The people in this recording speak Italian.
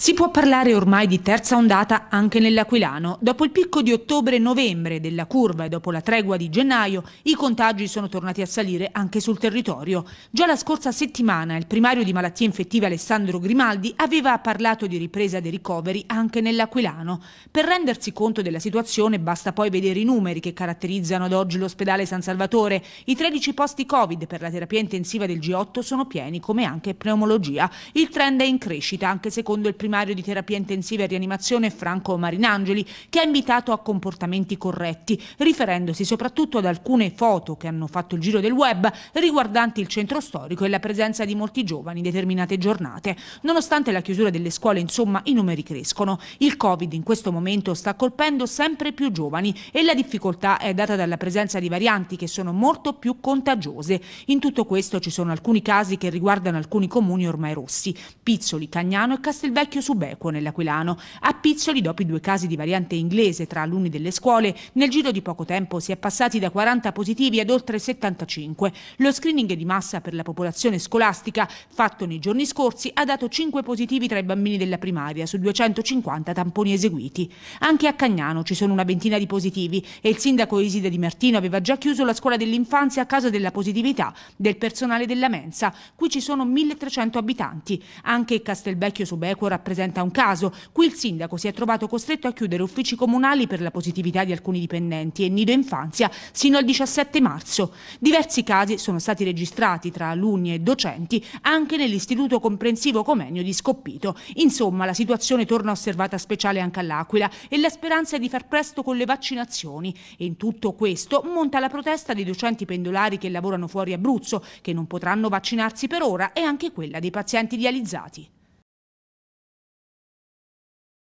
Si può parlare ormai di terza ondata anche nell'Aquilano. Dopo il picco di ottobre e novembre della curva e dopo la tregua di gennaio, i contagi sono tornati a salire anche sul territorio. Già la scorsa settimana il primario di malattie infettive Alessandro Grimaldi aveva parlato di ripresa dei ricoveri anche nell'Aquilano. Per rendersi conto della situazione basta poi vedere i numeri che caratterizzano ad oggi l'ospedale San Salvatore. I 13 posti Covid per la terapia intensiva del G8 sono pieni, come anche pneumologia. Il trend è in crescita anche secondo il primario primario di terapia intensiva e rianimazione Franco Marinangeli, che ha invitato a comportamenti corretti, riferendosi soprattutto ad alcune foto che hanno fatto il giro del web riguardanti il centro storico e la presenza di molti giovani in determinate giornate. Nonostante la chiusura delle scuole, insomma, i numeri crescono. Il Covid in questo momento sta colpendo sempre più giovani e la difficoltà è data dalla presenza di varianti che sono molto più contagiose. In tutto questo ci sono alcuni casi che riguardano alcuni comuni ormai rossi, Pizzoli, Cagnano e Castelvecchio più subequo nell'Aquilano. A Pizzoli, dopo i due casi di variante inglese tra alunni delle scuole, nel giro di poco tempo si è passati da 40 positivi ad oltre 75. Lo screening di massa per la popolazione scolastica, fatto nei giorni scorsi, ha dato 5 positivi tra i bambini della primaria su 250 tamponi eseguiti. Anche a Cagnano ci sono una ventina di positivi e il sindaco Iside di Martino aveva già chiuso la scuola dell'infanzia a causa della positività del personale della mensa. Qui ci sono 1300 abitanti. Anche Castelvecchio Subequo rappresenta rappresenta un caso. Qui il sindaco si è trovato costretto a chiudere uffici comunali per la positività di alcuni dipendenti e nido infanzia sino al 17 marzo. Diversi casi sono stati registrati tra alunni e docenti anche nell'istituto comprensivo Comenio di Scoppito. Insomma, la situazione torna osservata speciale anche all'Aquila e la speranza è di far presto con le vaccinazioni. E in tutto questo monta la protesta dei docenti pendolari che lavorano fuori Abruzzo, che non potranno vaccinarsi per ora, e anche quella dei pazienti dializzati.